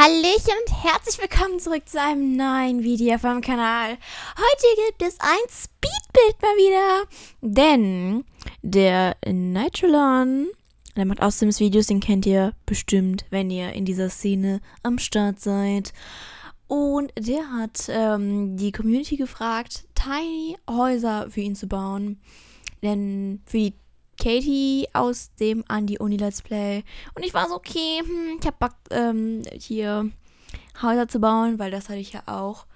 Hallöchen und herzlich willkommen zurück zu einem neuen Video vom Kanal. Heute gibt es ein Speedbild mal wieder, denn der Nitrolon, der macht auch Sims Videos, den kennt ihr bestimmt, wenn ihr in dieser Szene am Start seid. Und der hat ähm, die Community gefragt, Tiny Häuser für ihn zu bauen, denn für die Katie aus dem Andy Uni Let's Play. Und ich war so, okay, hm, ich hab Bock, ähm, hier Häuser zu bauen, weil das hatte ich ja auch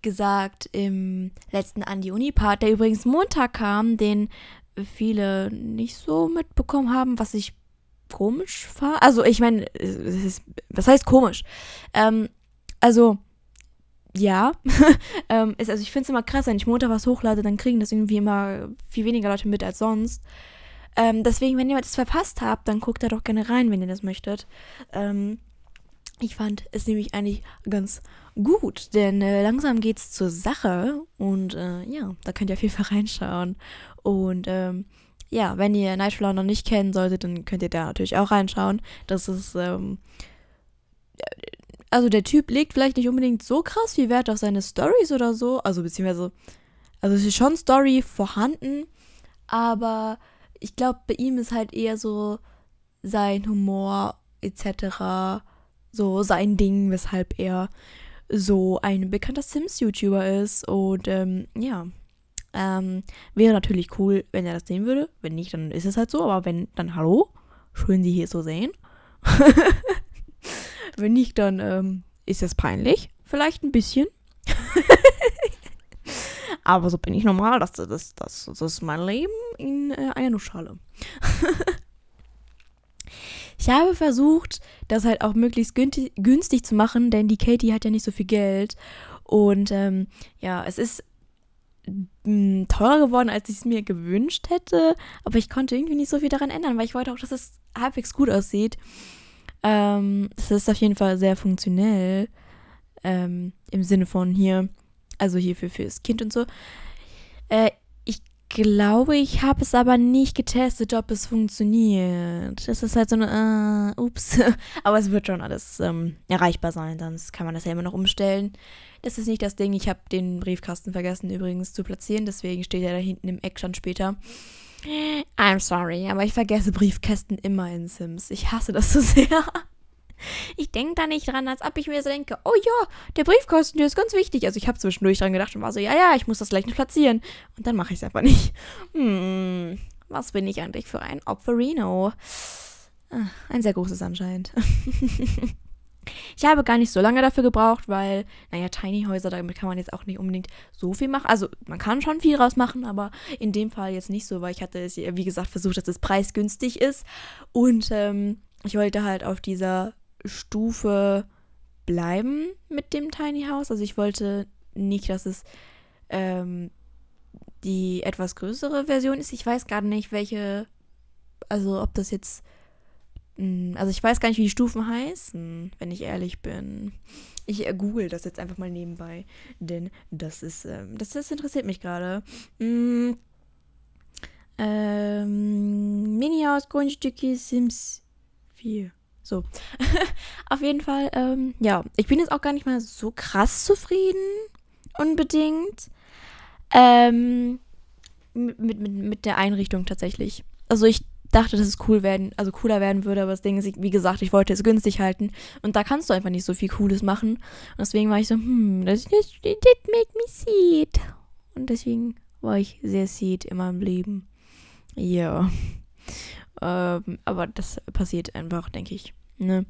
gesagt im letzten Andy Uni Part, der übrigens Montag kam, den viele nicht so mitbekommen haben, was ich komisch fand. Also, ich meine, was heißt komisch? Ähm, also, ja. ähm, ist, also ich finde es immer krass, wenn ich Montag was hochlade, dann kriegen das irgendwie immer viel weniger Leute mit als sonst. Ähm, deswegen, wenn ihr das verpasst habt, dann guckt da doch gerne rein, wenn ihr das möchtet. Ähm, ich fand es nämlich eigentlich ganz gut, denn äh, langsam geht's zur Sache und äh, ja, da könnt ihr auf jeden Fall reinschauen. Und ähm, ja, wenn ihr Nightflower noch nicht kennen solltet, dann könnt ihr da natürlich auch reinschauen. Das ist, ähm, also der Typ legt vielleicht nicht unbedingt so krass viel Wert auf seine Stories oder so, also beziehungsweise, also es ist schon Story vorhanden, aber ich glaube, bei ihm ist halt eher so sein Humor etc. So sein Ding, weshalb er so ein bekannter Sims-YouTuber ist. Und ähm, ja, ähm, wäre natürlich cool, wenn er das sehen würde. Wenn nicht, dann ist es halt so. Aber wenn, dann hallo. Schön, Sie hier so sehen. wenn nicht, dann ähm, ist das peinlich. Vielleicht ein bisschen. Aber so bin ich normal. Das, das, das, das ist mein Leben in äh, einer Nussschale. ich habe versucht, das halt auch möglichst günstig, günstig, zu machen, denn die Katie hat ja nicht so viel Geld. Und ähm, ja, es ist hm, teurer geworden, als ich es mir gewünscht hätte. Aber ich konnte irgendwie nicht so viel daran ändern, weil ich wollte auch, dass es halbwegs gut aussieht. Ähm, ist auf jeden Fall sehr funktionell. Ähm, Im Sinne von hier, also hierfür fürs Kind und so. Äh, ich glaube, ich habe es aber nicht getestet, ob es funktioniert. Das ist halt so eine, äh, ups. aber es wird schon alles ähm, erreichbar sein, sonst kann man das ja immer noch umstellen. Das ist nicht das Ding. Ich habe den Briefkasten vergessen übrigens zu platzieren, deswegen steht er da hinten im Eck schon später. I'm sorry, aber ich vergesse Briefkästen immer in Sims. Ich hasse das so sehr. ich denke da nicht dran, als ob ich mir so denke, oh ja, der Briefkosten der ist ganz wichtig. Also ich habe zwischendurch dran gedacht und war so, ja, ja, ich muss das gleich noch platzieren. Und dann mache ich es einfach nicht. Hm, was bin ich eigentlich für ein Opferino? Ah, ein sehr großes anscheinend. Ich habe gar nicht so lange dafür gebraucht, weil, naja, Tiny Häuser, damit kann man jetzt auch nicht unbedingt so viel machen. Also, man kann schon viel draus machen, aber in dem Fall jetzt nicht so, weil ich hatte es, wie gesagt, versucht, dass es preisgünstig ist. Und ähm, ich wollte halt auf dieser Stufe bleiben mit dem Tiny House. Also ich wollte nicht, dass es ähm, die etwas größere Version ist. Ich weiß gar nicht, welche, also ob das jetzt, hm, also ich weiß gar nicht, wie die Stufen heißen, wenn ich ehrlich bin. Ich äh, google das jetzt einfach mal nebenbei, denn das ist, ähm, das, das interessiert mich gerade. Mm, ähm, Mini-Haus, Grundstücke, Sims 4. So. Auf jeden Fall, ähm, ja, ich bin jetzt auch gar nicht mal so krass zufrieden, unbedingt. Ähm, mit, mit, mit der Einrichtung tatsächlich. Also ich dachte, dass es cool werden, also cooler werden würde, aber das Ding ist, wie gesagt, ich wollte es günstig halten und da kannst du einfach nicht so viel Cooles machen. Und deswegen war ich so, hm, das, das, make me sad. Und deswegen war ich sehr sad in meinem Leben. Ja. Yeah. Ähm, aber das passiert einfach, denke ich. Ne?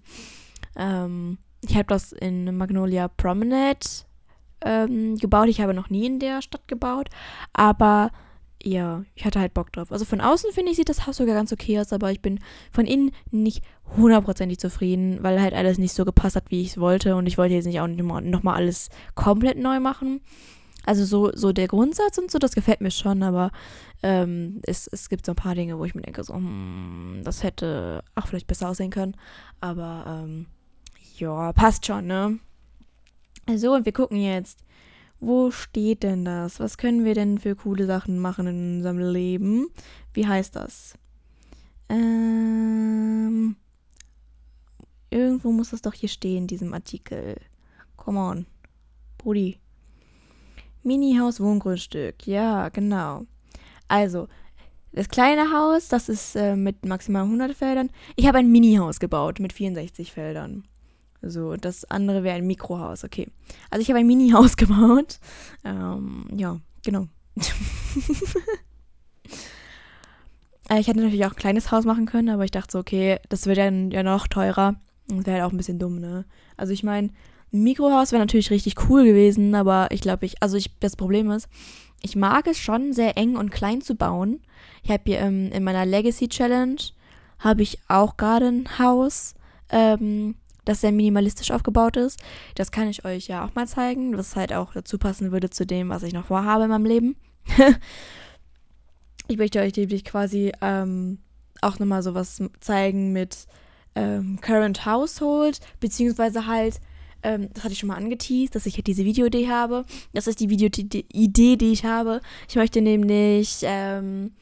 Ähm, ich habe das in Magnolia Promenade ähm, gebaut. Ich habe noch nie in der Stadt gebaut. Aber ja, ich hatte halt Bock drauf. Also von außen finde ich, sieht das Haus sogar ganz okay aus, aber ich bin von innen nicht hundertprozentig zufrieden, weil halt alles nicht so gepasst hat, wie ich es wollte. Und ich wollte jetzt nicht auch nochmal alles komplett neu machen. Also so, so der Grundsatz und so, das gefällt mir schon, aber ähm, es, es gibt so ein paar Dinge, wo ich mir denke, so, hm, das hätte auch vielleicht besser aussehen können. Aber ähm, ja, passt schon, ne? So, und wir gucken jetzt, wo steht denn das? Was können wir denn für coole Sachen machen in unserem Leben? Wie heißt das? Ähm, irgendwo muss das doch hier stehen, in diesem Artikel. Come on. Brudi, Mini-Haus-Wohngrundstück, ja, genau. Also, das kleine Haus, das ist äh, mit maximal 100 Feldern. Ich habe ein Mini-Haus gebaut mit 64 Feldern. So, das andere wäre ein Mikrohaus, okay. Also ich habe ein Mini-Haus gebaut. Ähm, ja, genau. äh, ich hätte natürlich auch ein kleines Haus machen können, aber ich dachte so, okay, das wird dann ja noch teurer. Das wäre halt auch ein bisschen dumm, ne? Also ich meine, Mikrohaus wäre natürlich richtig cool gewesen, aber ich glaube, ich, also ich, das Problem ist, ich mag es schon sehr eng und klein zu bauen. Ich habe hier ähm, in meiner Legacy Challenge habe ich auch gerade ein Haus, ähm, das sehr minimalistisch aufgebaut ist. Das kann ich euch ja auch mal zeigen, was halt auch dazu passen würde zu dem, was ich noch vorhabe in meinem Leben. ich möchte euch nämlich quasi ähm, auch nochmal sowas zeigen mit ähm, Current Household, beziehungsweise halt ähm, das hatte ich schon mal angeteased, dass ich halt diese Videoidee habe. Das ist die Videoidee, die ich habe. Ich möchte nämlich ähm,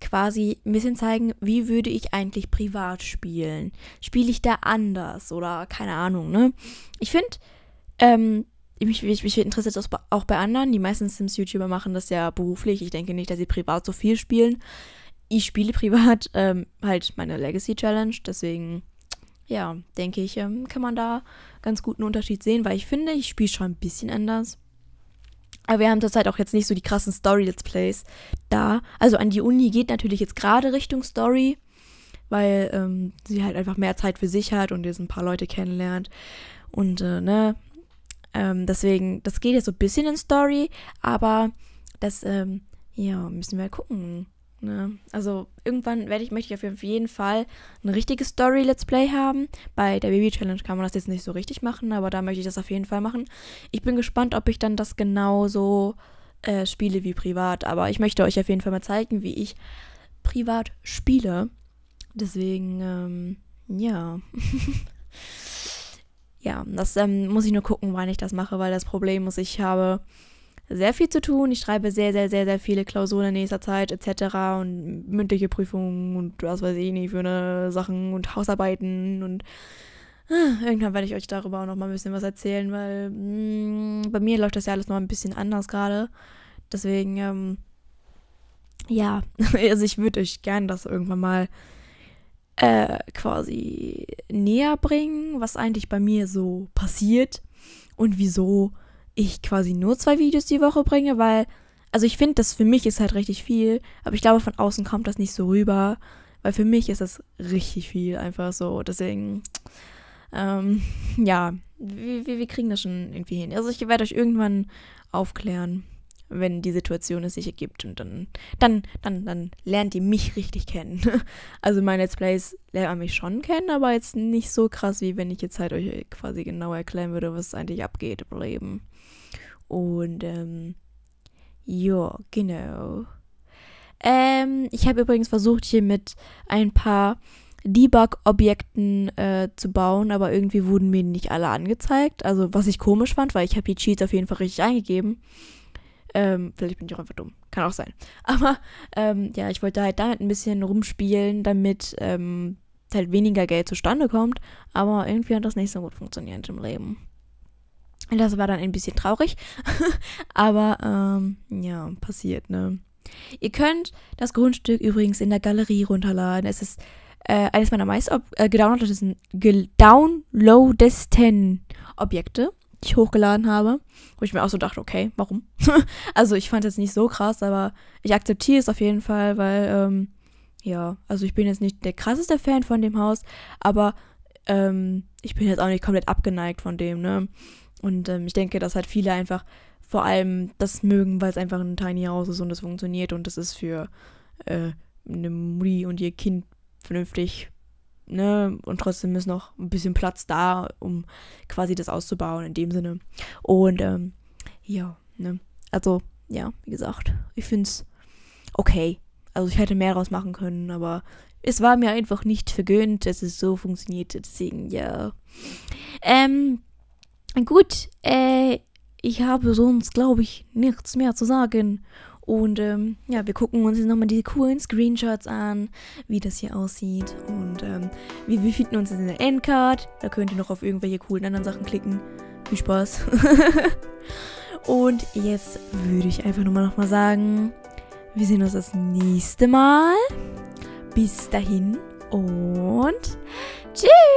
quasi ein bisschen zeigen, wie würde ich eigentlich privat spielen. Spiele ich da anders oder keine Ahnung, ne? Ich finde, ähm, mich, mich, mich, interessiert das auch bei anderen. Die meisten Sims-YouTuber machen das ja beruflich. Ich denke nicht, dass sie privat so viel spielen. Ich spiele privat ähm, halt meine Legacy Challenge, deswegen ja, denke ich, ähm, kann man da ganz guten Unterschied sehen, weil ich finde, ich spiele schon ein bisschen anders. Aber wir haben zurzeit halt auch jetzt nicht so die krassen Story-Let's Plays da. Also an die Uni geht natürlich jetzt gerade Richtung Story, weil ähm, sie halt einfach mehr Zeit für sich hat und jetzt ein paar Leute kennenlernt. Und äh, ne, ähm, deswegen, das geht jetzt so ein bisschen in Story, aber das, ähm, ja, müssen wir gucken, Ne? Also irgendwann werde ich, möchte ich auf jeden Fall ein richtiges Story-Let's Play haben. Bei der Baby-Challenge kann man das jetzt nicht so richtig machen, aber da möchte ich das auf jeden Fall machen. Ich bin gespannt, ob ich dann das genauso äh, spiele wie privat. Aber ich möchte euch auf jeden Fall mal zeigen, wie ich privat spiele. Deswegen, ähm, ja. ja, das ähm, muss ich nur gucken, wann ich das mache, weil das Problem ist, ich habe sehr viel zu tun. Ich schreibe sehr, sehr, sehr, sehr viele Klausuren in nächster Zeit etc. und mündliche Prüfungen und was weiß ich nicht für eine Sachen und Hausarbeiten und ah, irgendwann werde ich euch darüber auch nochmal ein bisschen was erzählen, weil mh, mm, bei mir läuft das ja alles noch ein bisschen anders gerade. Deswegen, ähm, ja, also ich würde euch gerne das irgendwann mal äh, quasi näher bringen, was eigentlich bei mir so passiert und wieso ich quasi nur zwei Videos die Woche bringe, weil, also ich finde, das für mich ist halt richtig viel, aber ich glaube, von außen kommt das nicht so rüber, weil für mich ist das richtig viel einfach so. Deswegen, ähm, ja, wir, wir, kriegen das schon irgendwie hin. Also ich werde euch irgendwann aufklären, wenn die Situation es sich ergibt und dann, dann, dann, dann lernt ihr mich richtig kennen. Also meine Let's Plays lernt mich schon kennen, aber jetzt nicht so krass, wie wenn ich jetzt halt euch quasi genau erklären würde, was eigentlich abgeht im Leben. Und ähm, ja, genau. Ähm, ich habe übrigens versucht, hier mit ein paar Debug-Objekten äh, zu bauen, aber irgendwie wurden mir nicht alle angezeigt. Also was ich komisch fand, weil ich habe die Cheats auf jeden Fall richtig eingegeben. Ähm, vielleicht bin ich auch einfach dumm. Kann auch sein. Aber ähm, ja, ich wollte halt damit ein bisschen rumspielen, damit ähm, halt weniger Geld zustande kommt. Aber irgendwie hat das nicht so gut funktioniert im Leben. Das war dann ein bisschen traurig, aber ähm, ja, passiert, ne? Ihr könnt das Grundstück übrigens in der Galerie runterladen. Es ist äh, eines meiner meist äh, gedownloadesten, gedownloadesten Objekte, die ich hochgeladen habe. Wo ich mir auch so dachte, okay, warum? also ich fand es jetzt nicht so krass, aber ich akzeptiere es auf jeden Fall, weil, ähm, ja, also ich bin jetzt nicht der krasseste Fan von dem Haus, aber ähm, ich bin jetzt auch nicht komplett abgeneigt von dem, ne? Und ähm, ich denke, dass halt viele einfach vor allem das mögen, weil es einfach ein Tiny House ist und es funktioniert und es ist für äh, eine Mutti und ihr Kind vernünftig. Ne? Und trotzdem ist noch ein bisschen Platz da, um quasi das auszubauen in dem Sinne. Und ähm, ja, ne? Also, ja, wie gesagt, ich finde es okay. Also ich hätte mehr draus machen können, aber es war mir einfach nicht vergönnt, dass es so funktioniert. Deswegen, ja. Ähm, Gut, äh, ich habe sonst, glaube ich, nichts mehr zu sagen. Und ähm, ja, wir gucken uns jetzt nochmal die coolen Screenshots an, wie das hier aussieht. Und ähm, wir befinden uns jetzt in der Endcard. Da könnt ihr noch auf irgendwelche coolen anderen Sachen klicken. Viel Spaß. Und jetzt würde ich einfach nur mal nochmal sagen, wir sehen uns das nächste Mal. Bis dahin und tschüss.